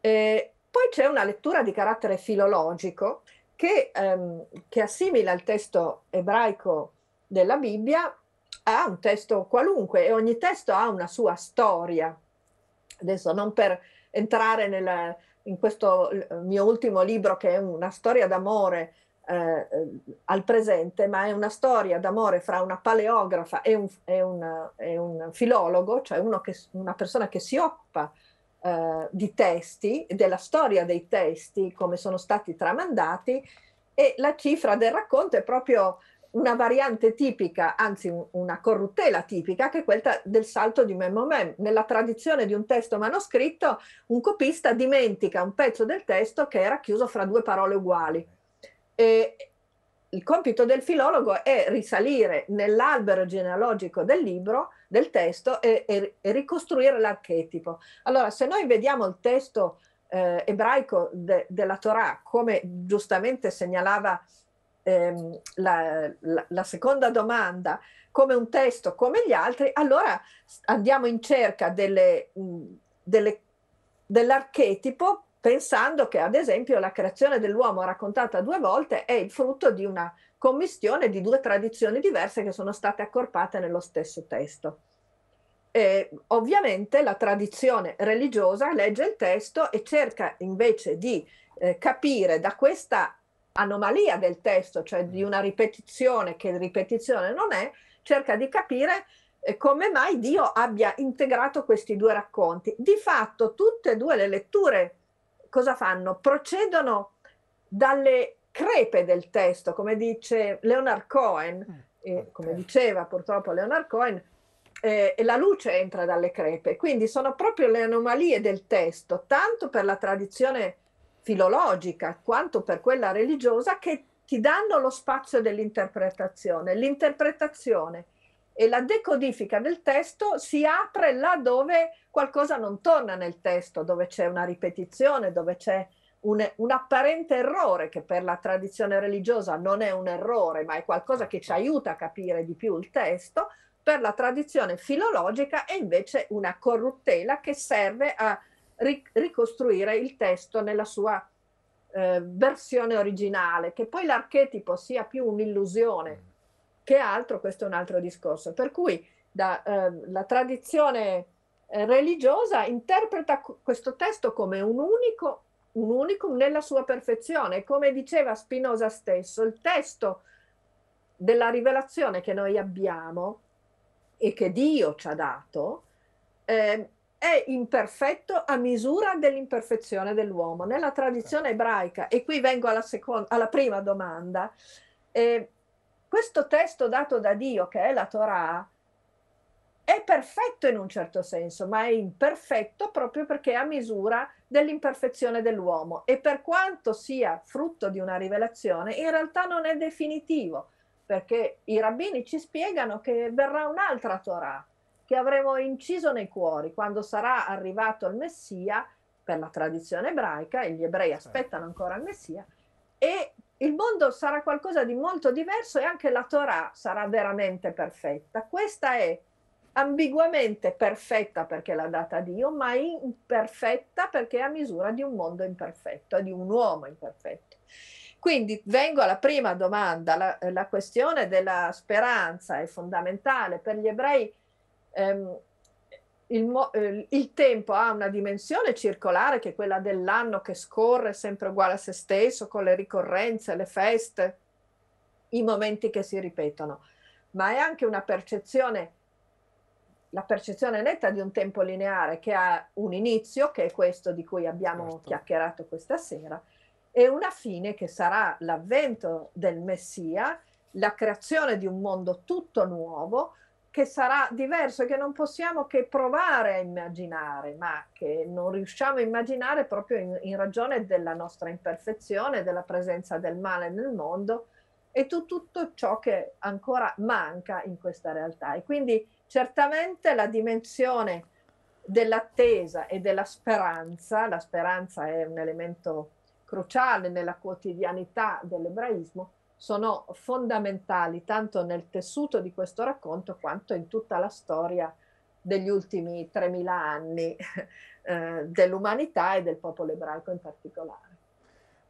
Eh, poi c'è una lettura di carattere filologico che, ehm, che assimila il testo ebraico della Bibbia a un testo qualunque e ogni testo ha una sua storia. Adesso non per entrare nel, in questo mio ultimo libro che è una storia d'amore eh, al presente, ma è una storia d'amore fra una paleografa e un, e un, e un filologo, cioè che, una persona che si occupa eh, di testi, della storia dei testi, come sono stati tramandati e la cifra del racconto è proprio una variante tipica, anzi una corruttela tipica, che è quella del salto di mem Nella tradizione di un testo manoscritto, un copista dimentica un pezzo del testo che era chiuso fra due parole uguali. E il compito del filologo è risalire nell'albero genealogico del libro del testo e, e, e ricostruire l'archetipo. Allora, se noi vediamo il testo eh, ebraico de, della Torah, come giustamente segnalava ehm, la, la, la, seconda domanda, come un testo come gli altri, allora andiamo in cerca delle, mm, delle, dell'archetipo pensando che ad esempio la creazione dell'uomo raccontata due volte è il frutto di una commistione di due tradizioni diverse che sono state accorpate nello stesso testo. E ovviamente la tradizione religiosa legge il testo e cerca invece di eh, capire da questa anomalia del testo, cioè di una ripetizione che ripetizione non è, cerca di capire eh, come mai Dio abbia integrato questi due racconti. Di fatto tutte e due le letture cosa fanno? Procedono dalle crepe del testo, come dice Leonard Cohen, eh, come diceva purtroppo Leonard Cohen, eh, la luce entra dalle crepe, quindi sono proprio le anomalie del testo, tanto per la tradizione filologica quanto per quella religiosa, che ti danno lo spazio dell'interpretazione. L'interpretazione e la decodifica del testo si apre là dove qualcosa non torna nel testo, dove c'è una ripetizione, dove c'è un, un, apparente errore che per la tradizione religiosa non è un errore, ma è qualcosa che ci certo. aiuta a capire di più il testo, per la tradizione filologica è invece una corruttela che serve a ri- ricostruire il testo nella sua eh, versione originale, che poi l'archetipo sia più un'illusione mm. che altro, questo è un altro discorso. Per cui da, eh, la tradizione eh, religiosa interpreta questo testo come un unico un unicum nella sua perfezione. Come diceva Spinoza stesso, il testo della rivelazione che noi abbiamo e che Dio ci ha dato eh, è imperfetto a misura dell'imperfezione dell'uomo. Nella tradizione certo. ebraica, e qui vengo alla, seconda, alla prima domanda, eh, questo testo dato da Dio, che è la Torah, è perfetto in un certo senso, ma è imperfetto proprio perché è a misura dell'imperfezione dell'uomo e per quanto sia frutto di una rivelazione, in realtà non è definitivo, perché i rabbini ci spiegano che verrà un'altra Torah che avremo inciso nei cuori quando sarà arrivato il Messia, per la tradizione ebraica, e gli ebrei certo. aspettano ancora il Messia, e il mondo sarà qualcosa di molto diverso e anche la Torah sarà veramente perfetta. Questa è ambiguamente perfetta perché l'ha data Dio, ma imperfetta perché è a misura di un mondo imperfetto, di un uomo imperfetto. Quindi vengo alla prima domanda, la, eh, la questione della speranza è fondamentale per gli ebrei. Ehm, il, eh, il, tempo ha una dimensione circolare che è quella dell'anno che scorre sempre uguale a se stesso, con le ricorrenze, le feste, i momenti che si ripetono, ma è anche una percezione la percezione netta di un tempo lineare che ha un inizio, che è questo di cui abbiamo certo. chiacchierato questa sera, e una fine che sarà l'avvento del Messia, la creazione di un mondo tutto nuovo, che sarà diverso e che non possiamo che provare a immaginare, ma che non riusciamo a immaginare proprio in, in ragione della nostra imperfezione, della presenza del male nel mondo e tu, tutto ciò che ancora manca in questa realtà. E quindi Certamente la dimensione dell'attesa e della speranza, la speranza è un elemento cruciale nella quotidianità dell'ebraismo, sono fondamentali tanto nel tessuto di questo racconto quanto in tutta la storia degli ultimi 3.000 anni eh, dell'umanità e del popolo ebraico in particolare.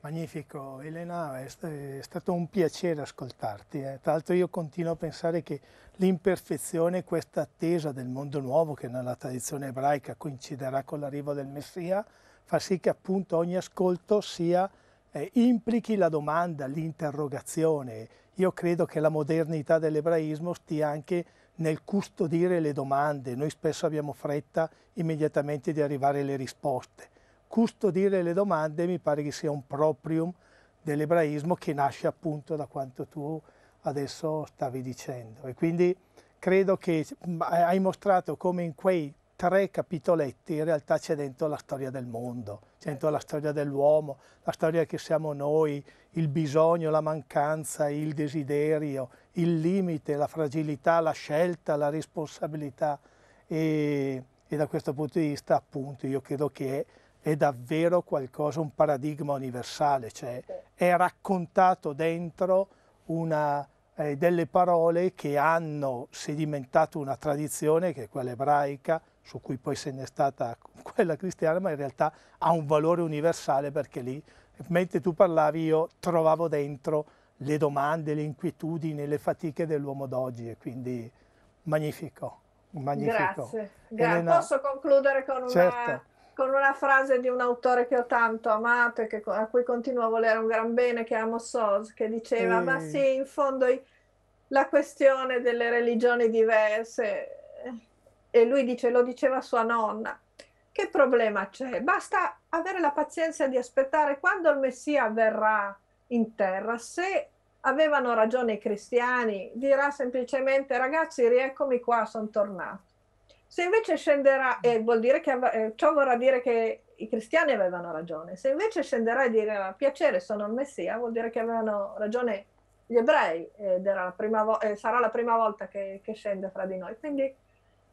Magnifico Elena, è, stato un piacere ascoltarti. Eh. Tra l'altro io continuo a pensare che l'imperfezione, questa attesa del mondo nuovo che nella tradizione ebraica coinciderà con l'arrivo del Messia, fa sì che appunto ogni ascolto sia, eh, implichi la domanda, l'interrogazione. Io credo che la modernità dell'ebraismo stia anche nel custodire le domande. Noi spesso abbiamo fretta immediatamente di arrivare alle risposte custodire le domande mi pare che sia un proprium dell'ebraismo che nasce appunto da quanto tu adesso stavi dicendo. E quindi credo che mm, hai mostrato come in quei tre capitoletti in realtà c'è dentro la storia del mondo, c'è dentro la storia dell'uomo, la storia che siamo noi, il bisogno, la mancanza, il desiderio, il limite, la fragilità, la scelta, la responsabilità e, e da questo punto di vista appunto io credo che È, è davvero qualcosa, un paradigma universale, cioè è raccontato dentro una, eh, delle parole che hanno sedimentato una tradizione che è quella ebraica, su cui poi se n'è stata quella cristiana, ma in realtà ha un valore universale perché lì, mentre tu parlavi, io trovavo dentro le domande, le inquietudini, le fatiche dell'uomo d'oggi e quindi magnifico, magnifico. Grazie, Gra Elena, posso concludere con una... certo. una con una frase di un autore che ho tanto amato e che, a cui continuo a volere un gran bene, che è Amos Oz, che diceva, mm. ma sì, in fondo la questione delle religioni diverse, eh, e lui dice, lo diceva sua nonna, che problema c'è? Basta avere la pazienza di aspettare quando il Messia verrà in terra. Se avevano ragione i cristiani, dirà semplicemente, ragazzi, rieccomi qua, sono tornato. Se invece scenderà, e vuol dire che eh, ciò vorrà dire che i cristiani avevano ragione, se invece scenderà e dirà ah, piacere sono il Messia, vuol dire che avevano ragione gli ebrei ed la vo- eh, sarà la prima volta che, che, scende fra di noi. Quindi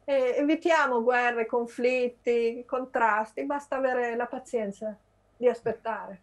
eh, evitiamo guerre, conflitti, contrasti, basta avere la pazienza di aspettare.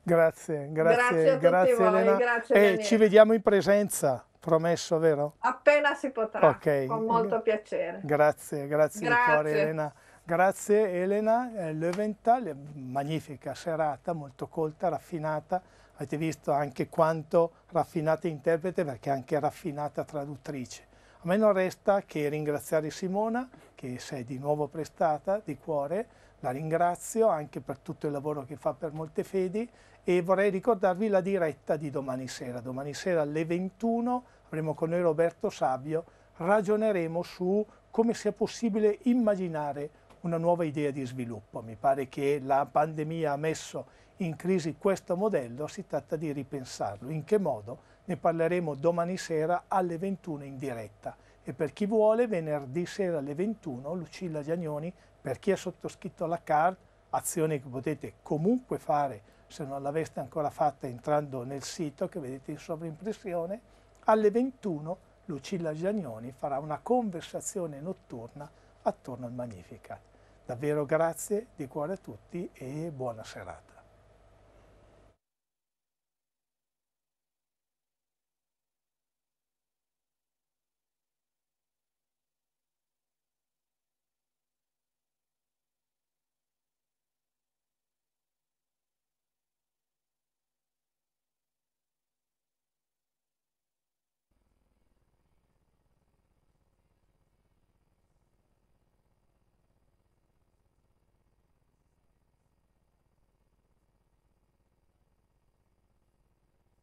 grazie, grazie, grazie, grazie, grazie, voi, grazie ci vediamo in presenza. Promesso, vero? Appena si potrà, okay. con molto piacere. Grazie, grazie, grazie. di cuore Elena. Grazie Elena eh, Leventhal, magnifica serata, molto colta, raffinata. Avete visto anche quanto raffinata interprete perché anche raffinata traduttrice. A me non resta che ringraziare Simona che si è di nuovo prestata di cuore. La ringrazio anche per tutto il lavoro che fa per Molte Fedi e vorrei ricordarvi la diretta di domani sera. Domani sera alle 21 avremo con noi Roberto Savio, ragioneremo su come sia possibile immaginare una nuova idea di sviluppo. Mi pare che la pandemia ha messo in crisi questo modello, si tratta di ripensarlo. In che modo? Ne parleremo domani sera alle 21 in diretta e per chi vuole venerdì sera alle 21 Lucilla Giagnoni, per chi ha sottoscritto la card, azione che potete comunque fare se non l'aveste ancora fatta entrando nel sito che vedete in sovrimpressione, alle 21 Lucilla Giagnoni farà una conversazione notturna attorno al Magnificat. Davvero grazie di cuore a tutti e buona serata.